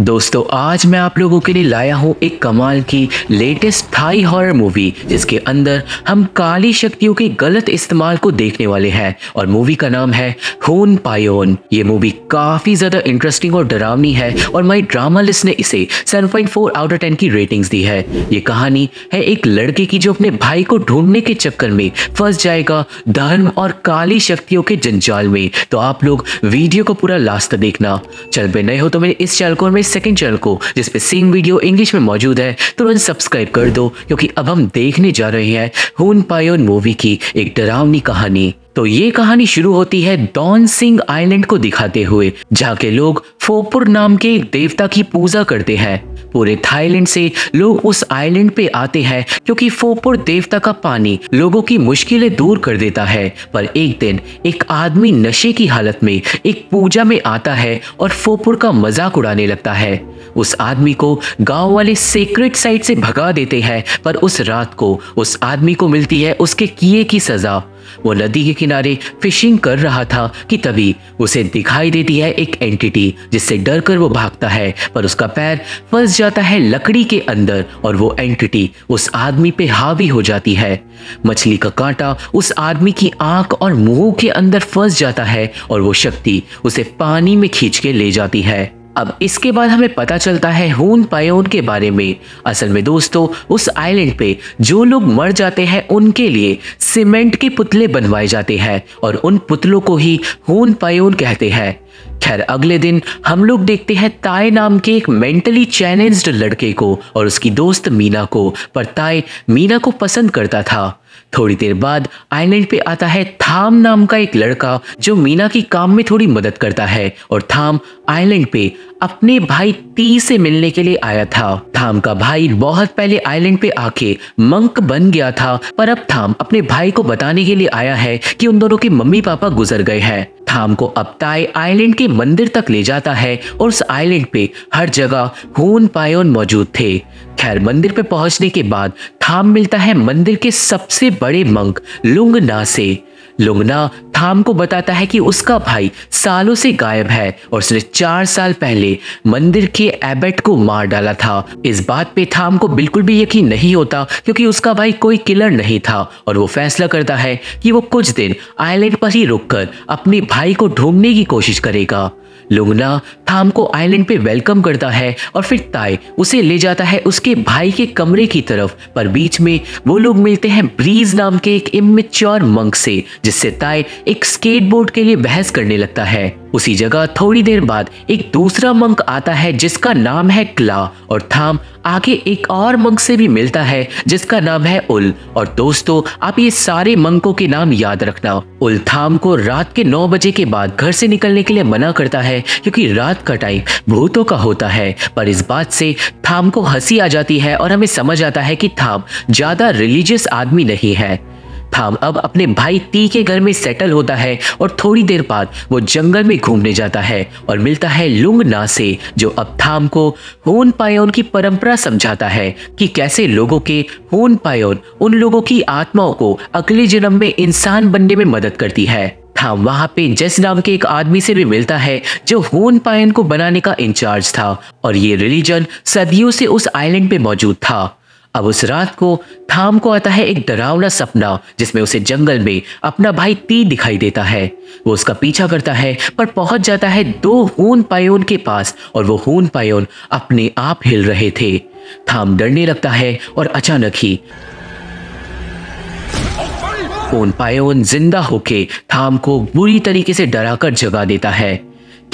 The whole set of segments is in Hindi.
दोस्तों आज मैं आप लोगों के लिए लाया हूँ एक कमाल की लेटेस्ट थाई हॉरर मूवी जिसके अंदर हम काली शक्तियों के गलत इस्तेमाल को देखने वाले हैं और मूवी का नाम है होन पायोन ये मूवी काफी ज्यादा इंटरेस्टिंग और डरावनी है और माई ड्रामा लिस्ट ने इसे 7.4 आउट ऑफ की रेटिंग दी है ये कहानी है एक लड़के की जो अपने भाई को ढूंढने के चक्कर में फंस जाएगा धर्म और काली शक्तियों के जंजाल में तो आप लोग वीडियो को पूरा लास्ट देखना चल पे नए हो तो मेरे इस चैनल को सेकंड चैनल को जिसपे सेम वीडियो इंग्लिश में मौजूद है तुरंत सब्सक्राइब कर दो क्योंकि अब हम देखने जा रहे हैं हुन पायोन मूवी की एक डरावनी कहानी तो ये कहानी शुरू होती है डॉन सिंह आइलैंड को दिखाते हुए जहाँ के लोग फोपुर नाम के एक देवता की पूजा करते हैं पूरे थाईलैंड से लोग उस आइलैंड पे आते हैं क्योंकि फोपुर देवता का पानी लोगों की मुश्किलें दूर कर देता है पर एक दिन एक आदमी नशे की हालत में एक पूजा में आता है और फोपुर का मजाक उड़ाने लगता है उस आदमी को गांव वाले सीक्रेट साइट से भगा देते हैं पर उस रात को उस आदमी को मिलती है उसके किए की सजा वो नदी के किनारे फिशिंग कर रहा था कि तभी उसे दिखाई देती है एक एंटिटी जिससे डरकर वो भागता है पर उसका पैर फंस जाता है लकड़ी के अंदर और वो एंटिटी उस आदमी पे हावी हो जाती है मछली का कांटा उस आदमी की आंख और मुंह के अंदर फंस जाता है और वो शक्ति उसे पानी में खींच के ले जाती है अब इसके बाद हमें पता चलता है हून पायोन के बारे में असल में दोस्तों उस आइलैंड पे जो लोग मर जाते हैं उनके लिए सीमेंट के पुतले बनवाए जाते हैं और उन पुतलों को ही हून पायोन कहते हैं खैर अगले दिन हम लोग देखते हैं ताय नाम के एक मेंटली चैलेंज्ड लड़के को और उसकी दोस्त मीना को पर ताय मीना को पसंद करता था थोड़ी देर बाद आइलैंड पे आता है थाम नाम का एक लड़का जो मीना की काम में थोड़ी मदद करता है और थाम आइलैंड पे अपने भाई ती से मिलने के लिए आया था थाम का भाई बहुत पहले आइलैंड पे आके मंक बन गया था पर अब थाम अपने भाई को बताने के लिए आया है कि उन दोनों के मम्मी पापा गुजर गए हैं थाम को अब अपताए आइलैंड के मंदिर तक ले जाता है और उस आइलैंड पे हर जगह खून पायोन मौजूद थे खैर मंदिर पे पहुंचने के बाद थाम मिलता है मंदिर के सबसे बड़े मंक लुंगना से लुंगना थाम को बताता है कि उसका भाई सालों से गायब है और उसने चार साल पहले मंदिर के एबेट को मार डाला था इस बात पे थाम को बिल्कुल भी यकीन नहीं होता क्योंकि उसका भाई कोई किलर नहीं था और वो फैसला करता है कि वो कुछ दिन आइलैंड पर ही रुककर अपने भाई को ढूंढने की कोशिश करेगा लुंगना थाम को आइलैंड पे वेलकम करता है और फिर ताई उसे ले जाता है उसके भाई के कमरे की तरफ पर बीच में वो लोग मिलते हैं ब्रीज नाम के एक इमेच्योर मंक से जिससे ताई एक स्केटबोर्ड के लिए बहस करने लगता है उसी जगह थोड़ी देर बाद एक दूसरा मंक आता है जिसका नाम है क्ला और थाम आगे एक और मंग से भी मिलता है जिसका नाम है उल और दोस्तों आप ये सारे मंगों के नाम याद रखना उल थाम को रात के नौ बजे के बाद घर से निकलने के लिए मना करता है क्योंकि रात का टाइम भूतों का होता है पर इस बात से थाम को हंसी आ जाती है और हमें समझ आता है कि थाम ज्यादा रिलीजियस आदमी नहीं है थाम अब अपने भाई ती के घर में सेटल होता है और थोड़ी देर बाद वो जंगल में घूमने जाता है और मिलता है लुंग ना से जो अब थाम को होन पायोन की परंपरा समझाता है कि कैसे लोगों के होन पायोन उन लोगों की आत्माओं को अगले जन्म में इंसान बनने में मदद करती है था वहां पे जस नाम के एक आदमी से भी मिलता है जो होन पायन को बनाने का इंचार्ज था और ये रिलीजन सदियों से उस आइलैंड पे मौजूद था अब उस रात को थाम को आता है एक डरावना सपना जिसमें उसे जंगल में अपना भाई ती दिखाई देता है वो उसका पीछा करता है पर पहुंच जाता है दो हून पायोन के पास और वो हून पायोन अपने आप हिल रहे थे थाम डरने लगता है और अचानक ही पायोन जिंदा होके थाम को बुरी तरीके से डराकर जगा देता है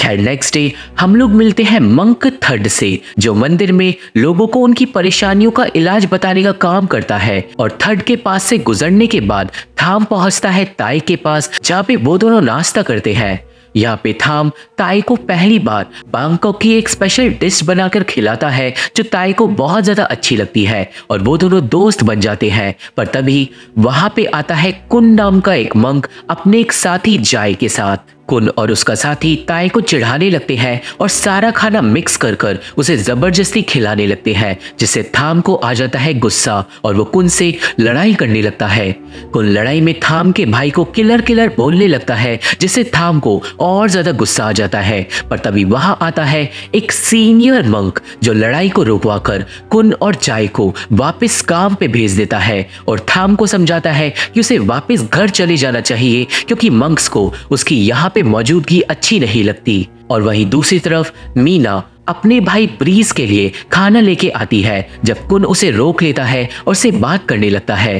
खैर नेक्स्ट डे हम लोग मिलते हैं मंक थर्ड से जो मंदिर में लोगों को उनकी परेशानियों का इलाज बताने का काम करता है और थर्ड के पास से गुजरने के बाद थाम पहुंचता है ताई के पास जहाँ पे वो दोनों नाश्ता करते हैं यहाँ पे थाम ताई को पहली बार बैंकॉक की एक स्पेशल डिश बनाकर खिलाता है जो ताई को बहुत ज़्यादा अच्छी लगती है और वो दोनों दोस्त बन जाते हैं पर तभी वहां पे आता है कुन नाम का एक मंक अपने एक साथी जाय के साथ कुन और उसका साथी ताए को चिढ़ाने लगते हैं और सारा खाना मिक्स कर कर उसे जबरदस्ती खिलाने लगते हैं जिससे थाम को आ जाता है गुस्सा और वो कुन से लड़ाई करने लगता है कुन लड़ाई में थाम के भाई को किलर किलर बोलने लगता है जिससे थाम को और ज्यादा गुस्सा आ जाता है पर तभी वहां आता है एक सीनियर मंक जो लड़ाई को रोकवा कर कुन और चाय को वापस काम पे भेज देता है और थाम को समझाता है कि उसे वापस घर चले जाना चाहिए क्योंकि मंक्स को उसकी यहाँ पे मौजूदगी अच्छी नहीं लगती और वहीं दूसरी तरफ मीना अपने भाई ब्रीज के लिए खाना लेके आती है जब कुन उसे रोक लेता है और उसे बात करने लगता है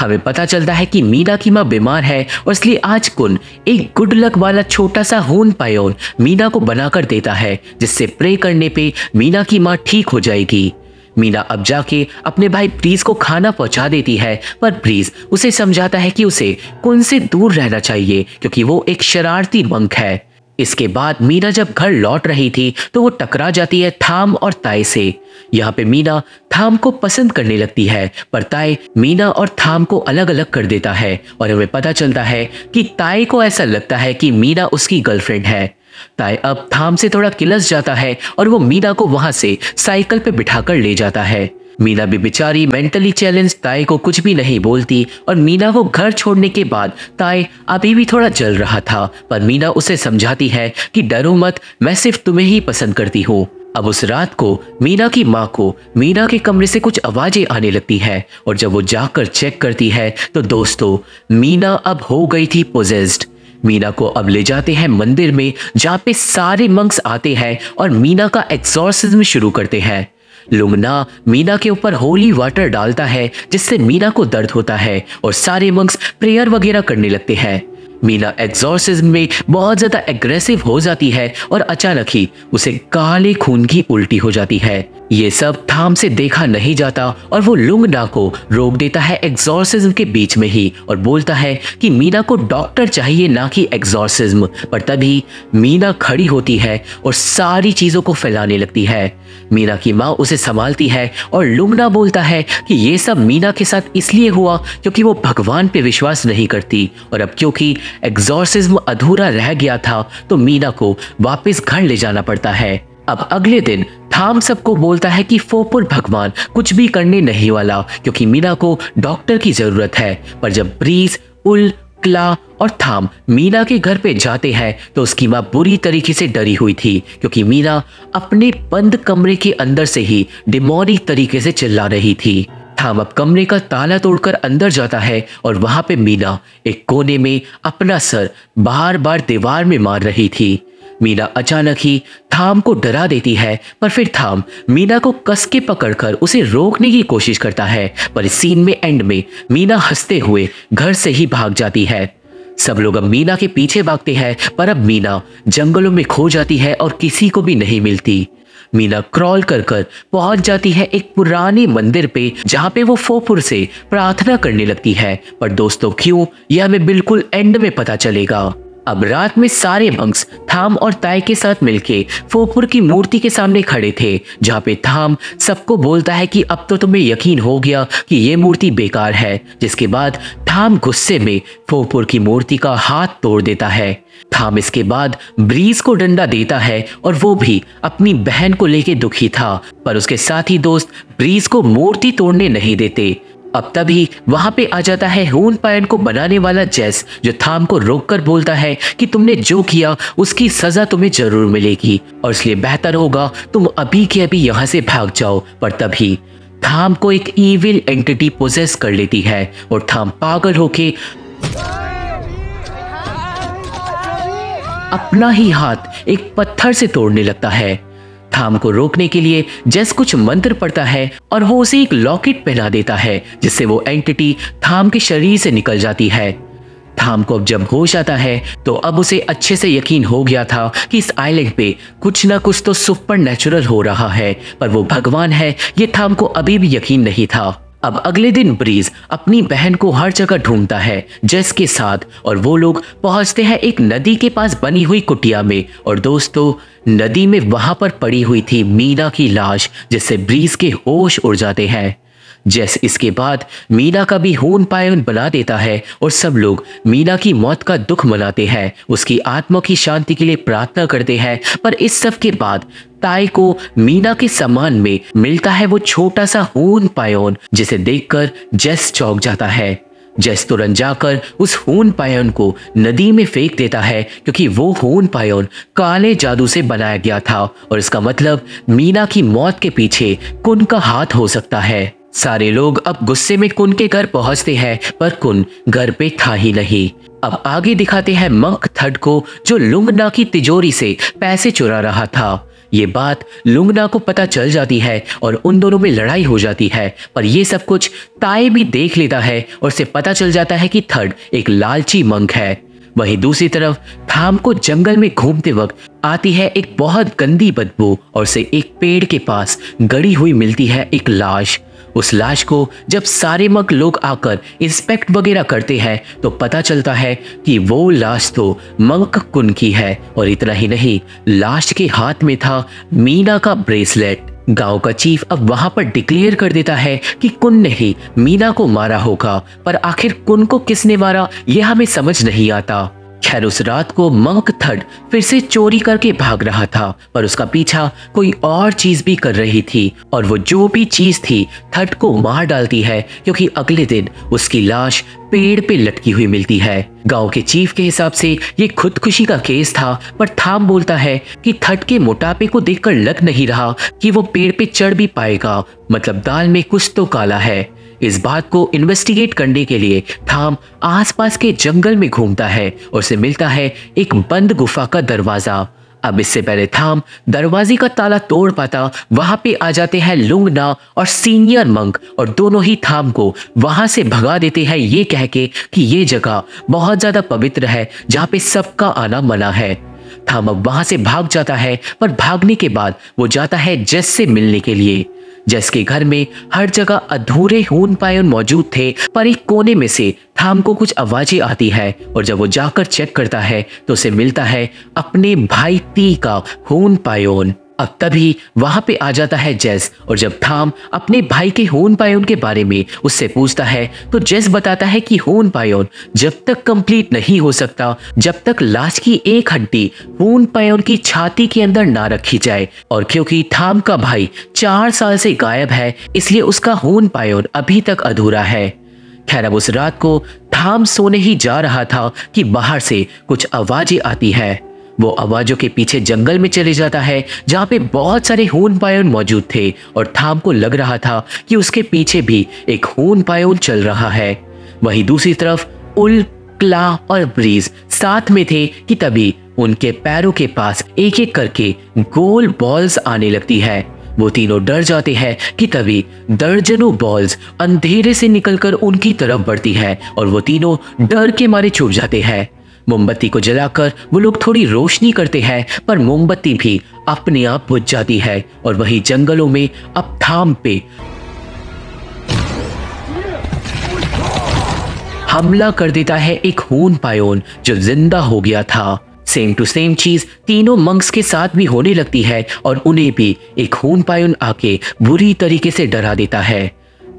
हमें पता चलता है कि मीना की माँ बीमार है और इसलिए आज कुन एक गुड लक वाला छोटा सा होन पायोन मीना को बनाकर देता है जिससे प्रे करने पे मीना की माँ ठीक हो जाएगी मीना अब जाके अपने भाई प्रीज को खाना पहुंचा देती है पर प्रीज उसे समझाता है कि उसे कुन से दूर रहना चाहिए क्योंकि वो एक शरारती मंक है इसके बाद मीना जब घर लौट रही थी तो वो टकरा जाती है थाम और ताए से यहाँ पे मीना थाम को पसंद करने लगती है पर ताय मीना और थाम को अलग अलग कर देता है और हमें पता चलता है कि ताए को ऐसा लगता है कि मीना उसकी गर्लफ्रेंड है ताय अब थाम से थोड़ा किलस जाता है और वो मीना को वहां से साइकिल पे बिठाकर ले जाता है मीना भी बेचारी मेंटली चैलेंज ताय को कुछ भी नहीं बोलती और मीना को घर छोड़ने के बाद ताय अभी भी थोड़ा जल रहा था पर मीना उसे समझाती है कि डरो मत मैं सिर्फ तुम्हें ही पसंद करती हूँ अब उस रात को मीना की माँ को मीना के कमरे से कुछ आवाजें आने लगती हैं और जब वो जाकर चेक करती है तो दोस्तों मीना अब हो गई थी पोजेस्ड मीना को अब ले जाते हैं मंदिर में जहाँ पे सारे मंक्स आते हैं और मीना का एक्सॉर्सिज्म शुरू करते हैं लुंगना मीना के ऊपर होली वाटर डालता है जिससे मीना को दर्द होता है और सारे मंक्स प्रेयर वगैरह करने लगते हैं मीना एग्जॉर्सिज्म में बहुत ज़्यादा एग्रेसिव हो जाती है और अचानक ही उसे काले खून की उल्टी हो जाती है ये सब थाम से देखा नहीं जाता और वो लुंगना को रोक देता है एग्जॉर्सिज्म के बीच में ही और बोलता है कि मीना को डॉक्टर चाहिए ना कि एग्जॉर्सिज्म पर तभी मीना खड़ी होती है और सारी चीज़ों को फैलाने लगती है मीना की माँ उसे संभालती है और लुंगना बोलता है कि ये सब मीना के साथ इसलिए हुआ क्योंकि वो भगवान पे विश्वास नहीं करती और अब क्योंकि एग्जॉर्सिज्म अधूरा रह गया था तो मीना को वापस घर ले जाना पड़ता है अब अगले दिन थाम सबको बोलता है कि फोपुर भगवान कुछ भी करने नहीं वाला क्योंकि मीना को डॉक्टर की जरूरत है पर जब ब्रीज उल क्ला और थाम मीना के घर पे जाते हैं तो उसकी माँ बुरी तरीके से डरी हुई थी क्योंकि मीना अपने बंद कमरे के अंदर से ही डिमोरिक तरीके से चिल्ला रही थी थाम अब कमरे का ताला तोड़कर अंदर जाता है और वहां पे मीना एक कोने में अपना सर बार बार दीवार में मार रही थी मीना अचानक ही थाम को डरा देती है पर फिर थाम मीना को कसके पकड़कर उसे रोकने की कोशिश करता है पर इस सीन में एंड में मीना हंसते हुए घर से ही भाग जाती है सब लोग अब मीना के पीछे भागते हैं पर अब मीना जंगलों में खो जाती है और किसी को भी नहीं मिलती मीना क्रॉल कर कर पहुंच जाती है एक पुराने मंदिर पे जहाँ पे वो फोपुर से प्रार्थना करने लगती है पर दोस्तों क्यों यह हमें बिल्कुल एंड में पता चलेगा अब रात में सारे मंक्स थाम और ताय के साथ मिलके फोकपुर की मूर्ति के सामने खड़े थे जहाँ पे थाम सबको बोलता है कि अब तो तुम्हें यकीन हो गया कि ये मूर्ति बेकार है जिसके बाद थाम गुस्से में फोकपुर की मूर्ति का हाथ तोड़ देता है थाम इसके बाद ब्रीज को डंडा देता है और वो भी अपनी बहन को लेके दुखी था पर उसके साथ ही दोस्त ब्रीज को मूर्ति तोड़ने नहीं देते अब तभी वहां पे आ जाता है हून पायन को बनाने वाला जैस जो थाम को रोककर बोलता है कि तुमने जो किया उसकी सजा तुम्हें जरूर मिलेगी और इसलिए बेहतर होगा तुम अभी के अभी यहाँ से भाग जाओ पर तभी थाम को एक ईविल एंटिटी पोजेस कर लेती है और थाम पागल होके अपना ही हाथ एक पत्थर से तोड़ने लगता है थाम को रोकने के लिए जैस कुछ मंत्र पढ़ता है और वो उसे एक लॉकेट पहना देता है जिससे वो एंटिटी थाम के शरीर से निकल जाती है थाम को अब जब होश आता है तो अब उसे अच्छे से यकीन हो गया था कि इस आइलैंड पे कुछ ना कुछ तो सुपर नेचुरल हो रहा है पर वो भगवान है ये थाम को अभी भी यकीन नहीं था अब अगले दिन ब्रीज अपनी बहन को हर जगह ढूंढता है जेस के साथ और वो लोग पहुंचते हैं एक नदी के पास बनी हुई कुटिया में और दोस्तों नदी में वहां पर पड़ी हुई थी मीना की लाश जिससे ब्रीज के होश उड़ जाते हैं जैस इसके बाद मीना का भी होन पायन बना देता है और सब लोग मीना की मौत का दुख मनाते हैं उसकी आत्मा की शांति के लिए प्रार्थना करते हैं पर इस सब के बाद ताई को मीना के सम्मान में मिलता है वो छोटा सा होन पायोन जिसे देखकर जैस चौक जाता है जैस तुरंत जाकर उस होन पायन को नदी में फेंक देता है क्योंकि वो होन पायन काले जादू से बनाया गया था और इसका मतलब मीना की मौत के पीछे कुन का हाथ हो सकता है सारे लोग अब गुस्से में कुन के घर पहुंचते हैं पर कुन घर पे था ही नहीं अब आगे दिखाते हैं मंक थड को जो लुंगना की तिजोरी से पैसे चुरा रहा था ये बात लुंगना को पता चल जाती है और उन दोनों में लड़ाई हो जाती है पर यह सब कुछ ताए भी देख लेता है और उसे पता चल जाता है कि थर्ड एक लालची मंक है वहीं दूसरी तरफ थाम को जंगल में घूमते वक्त आती है एक बहुत गंदी बदबू और से एक पेड़ के पास गड़ी हुई मिलती है एक लाश उस लाश को जब सारे मक लोग आकर इंस्पेक्ट वगैरह करते हैं तो पता चलता है कि वो लाश तो मक कुन की है और इतना ही नहीं लाश के हाथ में था मीना का ब्रेसलेट गांव का चीफ अब वहां पर डिक्लेयर कर देता है कि कुन ने ही मीना को मारा होगा पर आखिर कुन को किसने मारा यह हमें समझ नहीं आता खैर उस रात को मंक थर्ड फिर से चोरी करके भाग रहा था पर उसका पीछा कोई और चीज भी कर रही थी और वो जो भी चीज थी थर्ड को मार डालती है क्योंकि अगले दिन उसकी लाश पेड़ पे लटकी हुई मिलती है गांव के चीफ के हिसाब से ये खुदकुशी का केस था पर थाम बोलता है कि थट के मोटापे को देखकर लग नहीं रहा कि वो पेड़ पे चढ़ भी पाएगा मतलब दाल में कुछ तो काला है इस बात को इन्वेस्टिगेट करने के लिए थाम आसपास के जंगल में घूमता है और उसे मिलता है एक बंद गुफा का दरवाजा अब इससे पहले थाम दरवाजे का ताला तोड़ पाता वहां पे आ जाते हैं लुंगना और सीनियर मंक और दोनों ही थाम को वहां से भगा देते हैं ये कह के कि ये जगह बहुत ज्यादा पवित्र है जहाँ पे सबका आना मना है थाम अब वहां से भाग जाता है पर भागने के बाद वो जाता है जस से मिलने के लिए जिसके घर में हर जगह अधूरे होन पायन मौजूद थे पर एक कोने में से थाम को कुछ आवाजें आती है और जब वो जाकर चेक करता है तो उसे मिलता है अपने भाई ती का होन पायोन अब तभी वहां पे आ जाता है जेस और जब थाम अपने भाई के होन पायोन के बारे में उससे पूछता है तो जेस बताता है कि होन पायोन जब तक कंप्लीट नहीं हो सकता जब तक लाश की एक हड्डी होन पायोन की छाती के अंदर ना रखी जाए और क्योंकि थाम का भाई चार साल से गायब है इसलिए उसका होन पायोन अभी तक अधूरा है खैर अब उस रात को थाम सोने ही जा रहा था कि बाहर से कुछ आवाजें आती है वो आवाजों के पीछे जंगल में चले जाता है जहाँ पे बहुत सारे हून पायन मौजूद थे और थाम को लग रहा था कि उसके पीछे भी एक हून पायन चल रहा है वही दूसरी तरफ उल क्ला और ब्रीज साथ में थे कि तभी उनके पैरों के पास एक एक करके गोल बॉल्स आने लगती है वो तीनों डर जाते हैं कि तभी दर्जनों बॉल्स अंधेरे से निकलकर उनकी तरफ बढ़ती है और वो तीनों डर के मारे छुप जाते हैं मोमबत्ती को जलाकर वो लोग थोड़ी रोशनी करते हैं पर मोमबत्ती भी अपने आप बुझ जाती है और वही जंगलों में अब थाम पे हमला कर देता है एक हून पायोन जो जिंदा हो गया था सेम टू सेम चीज तीनों मंक्स के साथ भी होने लगती है और उन्हें भी एक हून पायोन आके बुरी तरीके से डरा देता है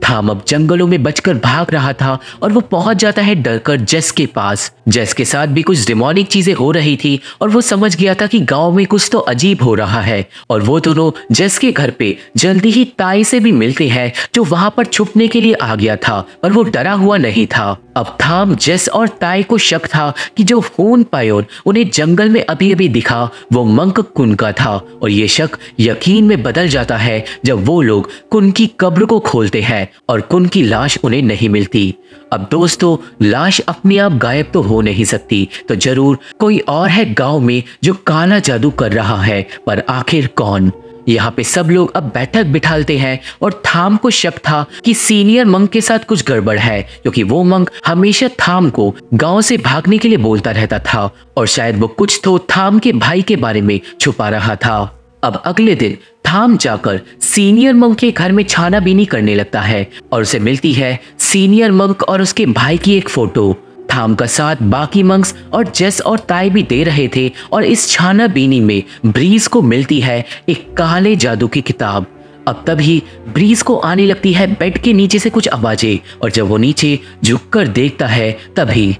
थाम अब जंगलों में बचकर भाग रहा था और वो पहुंच जाता है डरकर जेस के पास जेस के साथ भी कुछ डिमोनिक चीजें हो रही थी और वो समझ गया था कि गांव में कुछ तो अजीब हो रहा है और वो दोनों जेस के घर पे जल्दी ही ताई से भी मिलते हैं जो वहां पर छुपने के लिए आ गया था पर वो डरा हुआ नहीं था अब थाम जेस और ताई को शक था कि जो फोन पायोर उन्हें जंगल में अभी अभी दिखा वो मंक कुन का था और ये शक यकीन में बदल जाता है जब वो लोग कुन की कब्र को खोलते हैं और कुन की लाश उन्हें नहीं मिलती अब दोस्तों लाश अपने आप गायब तो हो नहीं सकती तो जरूर कोई और है गांव में जो काला जादू कर रहा है पर आखिर कौन यहाँ पे सब लोग अब बैठक बिठालते हैं और थाम को शक था कि सीनियर मंग के साथ कुछ गड़बड़ है क्योंकि वो मंग हमेशा थाम को गांव से भागने के लिए बोलता रहता था और शायद वो कुछ तो थाम के भाई के बारे में छुपा रहा था अब अगले दिन थाम जाकर सीनियर मंग के घर में छाना बीनी करने लगता है और उसे मिलती है सीनियर मंग और उसके भाई की एक फोटो थाम का साथ बाकी मंग्स और जेस और ताई भी दे रहे थे और इस छाना बीनी में ब्रीज को मिलती है एक काले जादू की किताब अब तभी ब्रीज को आने लगती है बेड के नीचे से कुछ आवाजें और जब वो नीचे झुककर देखता है तभी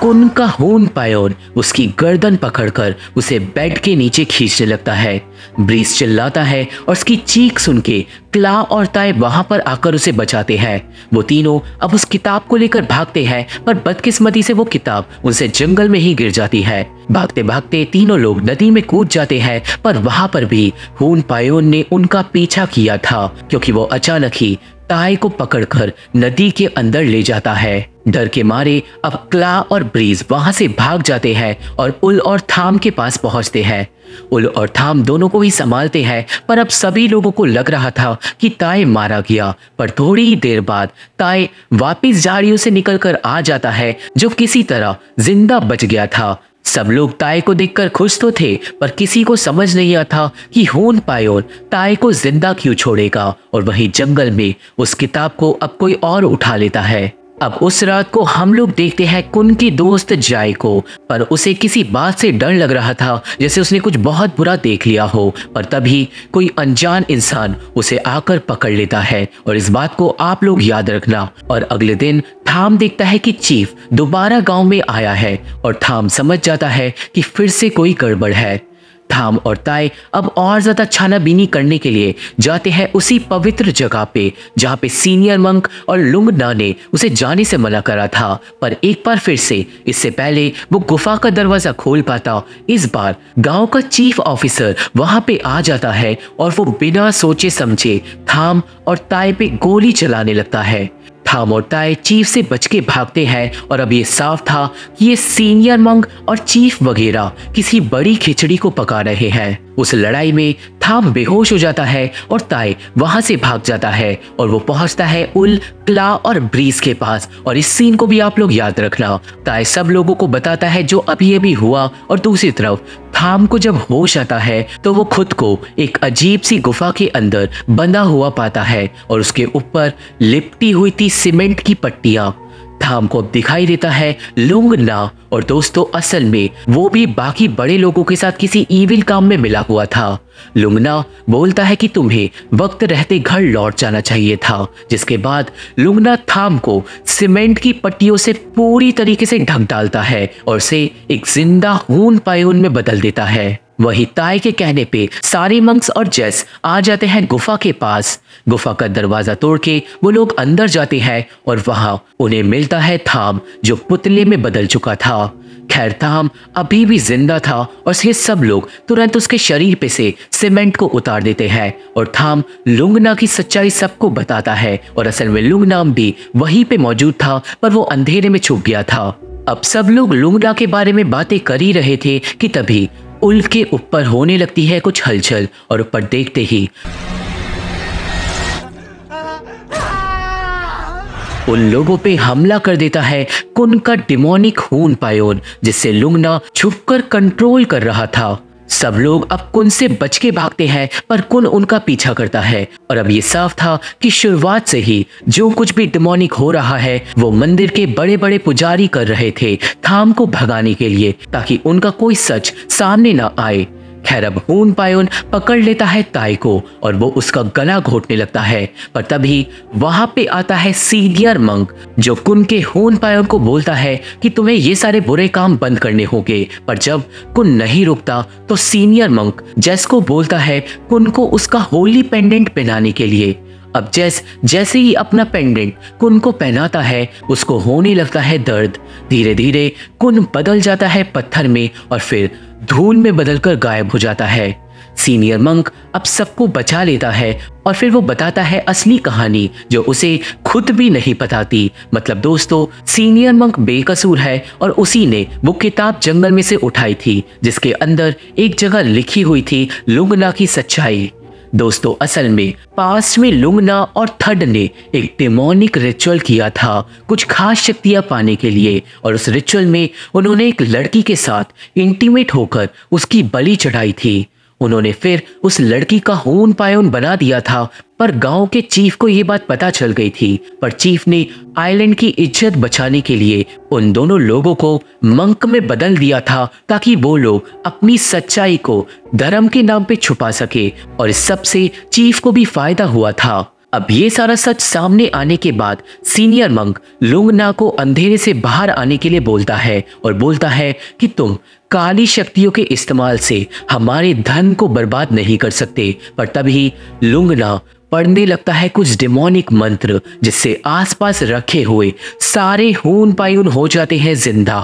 कुन का होन पायोन उसकी गर्दन पकड़कर उसे बेड के नीचे खींचने लगता है ब्रीस चिल्लाता है और उसकी चीख सुन के क्ला और ताय वहां पर आकर उसे बचाते हैं वो तीनों अब उस किताब को लेकर भागते हैं पर बदकिस्मती से वो किताब उनसे जंगल में ही गिर जाती है भागते भागते तीनों लोग नदी में कूद जाते हैं पर वहां पर भी हून पायोन ने उनका पीछा किया था क्योंकि वो अचानक ही ताय को पकड़कर नदी के अंदर ले जाता है डर के मारे अब क्ला और ब्रीज वहां से भाग जाते हैं और उल और थाम के पास पहुंचते हैं उल और थाम दोनों को ही संभालते हैं पर अब सभी लोगों को लग रहा था कि ताए मारा गया पर थोड़ी ही देर बाद ताए वापस झाड़ियों से निकलकर आ जाता है जो किसी तरह जिंदा बच गया था सब लोग ताए को देखकर खुश तो थे पर किसी को समझ नहीं आता कि होन पायोन ताए को जिंदा क्यों छोड़ेगा और वहीं जंगल में उस किताब को अब कोई और उठा लेता है अब उस रात को हम लोग देखते हैं कुन की दोस्त जाय को पर उसे किसी बात से डर लग रहा था जैसे उसने कुछ बहुत बुरा देख लिया हो पर तभी कोई अनजान इंसान उसे आकर पकड़ लेता है और इस बात को आप लोग याद रखना और अगले दिन थाम देखता है कि चीफ दोबारा गांव में आया है और थाम समझ जाता है कि फिर से कोई गड़बड़ है थाम और ताय अब और ज़्यादा छानाबीनी करने के लिए जाते हैं उसी पवित्र जगह पे जहाँ पे सीनियर मंक और लुंगना ने उसे जाने से मना करा था पर एक बार फिर से इससे पहले वो गुफा का दरवाज़ा खोल पाता इस बार गांव का चीफ ऑफिसर वहां पे आ जाता है और वो बिना सोचे समझे थाम और ताय पे गोली चलाने लगता है थामोटाई चीफ से बच के भागते हैं और अब ये साफ था कि ये सीनियर मंग और चीफ वगैरह किसी बड़ी खिचड़ी को पका रहे हैं उस लड़ाई में थाम बेहोश हो जाता है और ताय वहां से भाग जाता है और वो पहुंचता है उल क्ला और ब्रीज के पास और इस सीन को भी आप लोग याद रखना ताय सब लोगों को बताता है जो अभी अभी हुआ और दूसरी तरफ थाम को जब होश आता है तो वो खुद को एक अजीब सी गुफा के अंदर बंधा हुआ पाता है और उसके ऊपर लिपटी हुई थी सीमेंट की पट्टियां थाम दिखाई देता है लूंगना और दोस्तों असल में वो भी बाकी बड़े लोगों के साथ किसी इविल काम में मिला हुआ था लुंगना बोलता है कि तुम्हें वक्त रहते घर लौट जाना चाहिए था जिसके बाद लुंगना थाम को सीमेंट की पट्टियों से पूरी तरीके से ढक डालता है और उसे एक जिंदा खून पायून में बदल देता है वही ताई के कहने पे सारे मंक्स और जस आ जाते हैं गुफा के पास गुफा का दरवाजा तोड़ के वो लोग अंदर जाते हैं और वहां उन्हें मिलता है थाम जो पुतले में बदल चुका था खैर थाम अभी भी जिंदा था और ये सब लोग तुरंत उसके शरीर पे से सीमेंट को उतार देते हैं और थाम लुंगना की सच्चाई सबको बताता है और असल में लुंगनाम भी वही पे मौजूद था पर वो अंधेरे में छुप गया था अब सब लोग लुंगना के बारे में बातें कर ही रहे थे कि तभी उल्फ के ऊपर होने लगती है कुछ हलचल और ऊपर देखते ही उन लोगों पे हमला कर देता है कुन का डिमोनिक हून पायोन जिससे लुंगना छुपकर कंट्रोल कर रहा था सब लोग अब कुन से बच के भागते हैं पर कुन उनका पीछा करता है और अब ये साफ था कि शुरुआत से ही जो कुछ भी डिमोनिक हो रहा है वो मंदिर के बड़े बड़े पुजारी कर रहे थे थाम को भगाने के लिए ताकि उनका कोई सच सामने न आए खैरब अब ऊन पायुन पकड़ लेता है ताई को और वो उसका गला घोटने लगता है पर तभी वहां पे आता है सीनियर मंक जो कुन के होन पायुन को बोलता है कि तुम्हें ये सारे बुरे काम बंद करने होंगे पर जब कुन नहीं रुकता तो सीनियर मंक जैस को बोलता है कुन को उसका होली पेंडेंट पहनाने के लिए अब जैस जैसे ही अपना पेंडेंट कुन को पहनाता है उसको होने लगता है दर्द धीरे धीरे कुन बदल जाता है पत्थर में और फिर धूल में बदलकर गायब हो जाता है सीनियर मंक अब सबको बचा लेता है और फिर वो बताता है असली कहानी जो उसे खुद भी नहीं बताती मतलब दोस्तों सीनियर मंक बेकसूर है और उसी ने वो किताब जंगल में से उठाई थी जिसके अंदर एक जगह लिखी हुई थी लुंगना की सच्चाई दोस्तों असल में पास में लुंगना और थड ने एक डेमोनिक रिचुअल किया था कुछ खास शक्तियां पाने के लिए और उस रिचुअल में उन्होंने एक लड़की के साथ इंटीमेट होकर उसकी बलि चढ़ाई थी उन्होंने फिर उस लड़की का होन पायोन बना दिया था पर गांव के चीफ को ये बात पता चल गई थी पर चीफ ने आइलैंड की इज्जत बचाने के लिए उन दोनों लोगों को मंक में बदल दिया था ताकि वो लोग अपनी सच्चाई को धर्म के नाम पे छुपा सके और इस सबसे चीफ को भी फायदा हुआ था अब ये सारा सच सामने आने के बाद सीनियर मंक लुंगना को अंधेरे से बाहर आने के लिए बोलता है और बोलता है कि तुम काली शक्तियों के इस्तेमाल से हमारे धन को बर्बाद नहीं कर सकते पर तभी लुंगना पढ़ने लगता है कुछ डिमोनिक मंत्र जिससे आसपास रखे हुए सारे हून पायून हो जाते हैं जिंदा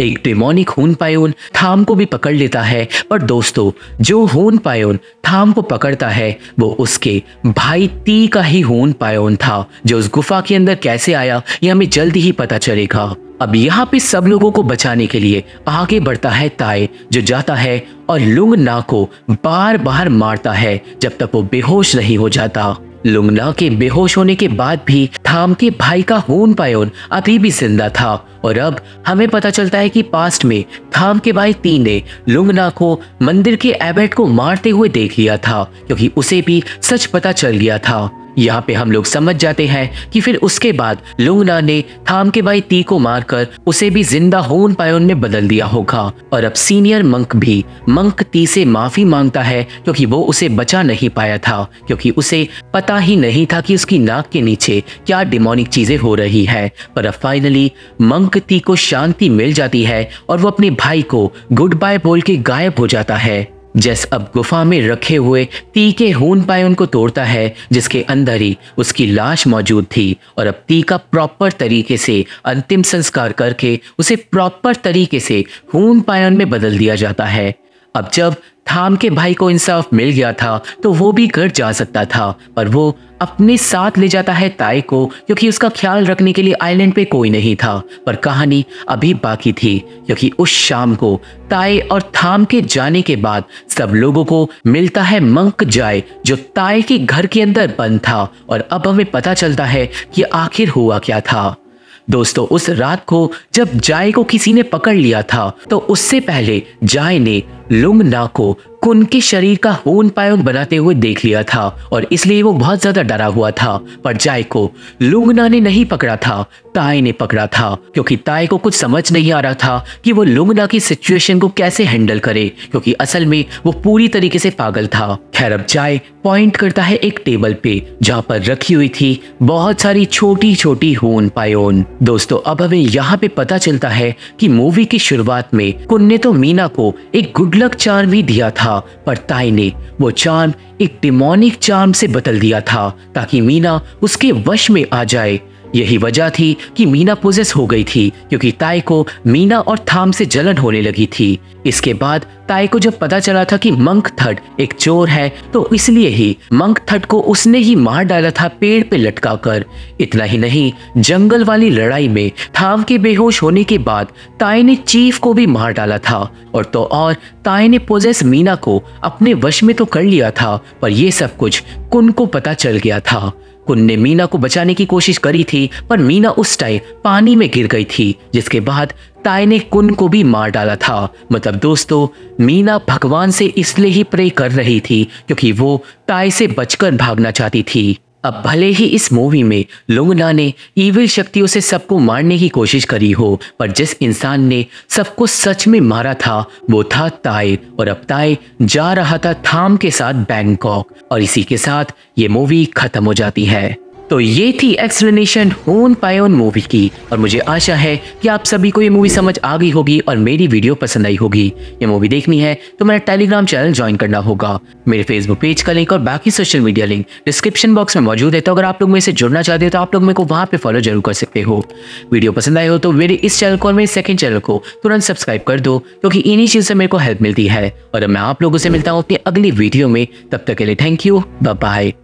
एक डेमोनिक होन पायोन थाम को भी पकड़ लेता है पर दोस्तों जो होन पायोन थाम को पकड़ता है वो उसके भाई ती का ही होन पायोन था जो उस गुफा के अंदर कैसे आया ये हमें जल्दी ही पता चलेगा अब यहाँ पे सब लोगों को बचाने के लिए आगे बढ़ता है ताए जो जाता है और लुंग ना को बार बार मारता है जब तक वो बेहोश नहीं हो जाता लुंगना के बेहोश होने के बाद भी थाम के भाई का होन पायोन अभी भी जिंदा था और अब हमें पता चलता है कि पास्ट में थाम के भाई ती ने लुंगना को मंदिर के एबेट को मारते हुए देख लिया था क्योंकि उसे भी सच पता चल गया था यहाँ पे हम लोग समझ जाते हैं कि फिर उसके बाद लुंगना ने थाम के भाई ती को मारकर उसे भी जिंदा होन पायोन में बदल दिया होगा और अब सीनियर मंक भी मंक ती से माफी मांगता है क्योंकि वो उसे बचा नहीं पाया था क्योंकि उसे पता ही नहीं था कि उसकी नाक के नीचे क्या डिमोनिक चीजें हो रही है पर अब फाइनली मंक ती को शांति मिल जाती है और वो अपने भाई को गुड बाय बोल के गायब हो जाता है जैस अब गुफा में रखे हुए तीखे हून पाए उनको तोड़ता है जिसके अंदर ही उसकी लाश मौजूद थी और अब ती का प्रॉपर तरीके से अंतिम संस्कार करके उसे प्रॉपर तरीके से हून पायन में बदल दिया जाता है अब जब थाम के भाई को इंसाफ मिल गया था तो वो भी घर जा सकता था पर वो अपने साथ ले जाता है ताई को क्योंकि उसका ख्याल रखने के लिए आइलैंड पे कोई नहीं था पर कहानी अभी बाकी थी क्योंकि उस शाम को ताई और थाम के जाने के बाद सब लोगों को मिलता है मंक जाए जो ताई के घर के अंदर बंद था और अब हमें पता चलता है कि आखिर हुआ क्या था दोस्तों उस रात को जब जाय को किसी ने पकड़ लिया था तो उससे पहले जाय ने लुंग ना को कुन के शरीर का होन पायोंग बनाते हुए देख लिया था और इसलिए वो बहुत ज्यादा डरा हुआ था पर जाय को लुंगना ने नहीं पकड़ा था ताय ने पकड़ा था क्योंकि ताय को कुछ समझ नहीं आ रहा था कि वो लुंगना की सिचुएशन को कैसे हैंडल करे क्योंकि असल में वो पूरी तरीके से पागल था खैर अब जाय पॉइंट करता है एक टेबल पे जहाँ पर रखी हुई थी बहुत सारी छोटी छोटी होन पायोन दोस्तों अब हमें यहाँ पे पता चलता है की मूवी की शुरुआत में कुन ने तो मीना को एक गुड गुल्लक चार्म ही दिया था पर ताई ने वो चार्म एक डिमोनिक चार्म से बदल दिया था ताकि मीना उसके वश में आ जाए यही वजह थी कि मीना पोजेस हो गई थी क्योंकि ताई को मीना और थाम से जलन होने लगी थी इसके बाद ताई को जब पता चला था कि मंक थड एक चोर है तो इसलिए ही मंक थड को उसने ही मार डाला था पेड़ पे लटका कर इतना ही नहीं जंगल वाली लड़ाई में थाम के बेहोश होने के बाद ताई ने चीफ को भी मार डाला था और तो और ताई ने पोजेस मीना को अपने वश में तो कर लिया था पर यह सब कुछ कुन को पता चल गया था कुन ने मीना को बचाने की कोशिश करी थी पर मीना उस टाइम पानी में गिर गई थी जिसके बाद ताई ने कुन को भी मार डाला था मतलब दोस्तों मीना भगवान से इसलिए ही प्रे कर रही थी क्योंकि वो ताई से बचकर भागना चाहती थी अब भले ही इस मूवी में लुंगना ने ईविल शक्तियों से सबको मारने की कोशिश करी हो पर जिस इंसान ने सबको सच में मारा था वो था ताए और अब ताए जा रहा था थाम के साथ बैंकॉक और इसी के साथ ये मूवी खत्म हो जाती है तो ये थी explanation on Pi on movie की और मुझे आशा है कि आप सभी को ये मूवी समझ आ गई होगी और मेरी वीडियो पसंद आई होगी ये मूवी देखनी है तो मेरा टेलीग्राम चैनल ज्वाइन करना होगा मेरे फेसबुक पेज का लिंक और बाकी social media link description box में मौजूद है तो अगर आप लोग मेरे से जुड़ना चाहते हो तो आप लोग मेरे को वहाँ पर फॉलो जरूर कर सकते हो वीडियो पसंद आई हो तो मेरे इस चैनल को और मेरे सेकंड चैनल को तुरंत सब्सक्राइब कर दो क्योंकि इन्हीं चीज़ से मेरे को हेल्प मिलती है और मैं आप लोगों से मिलता हूँ अपनी अगली वीडियो में तब तक के लिए थैंक यू बाय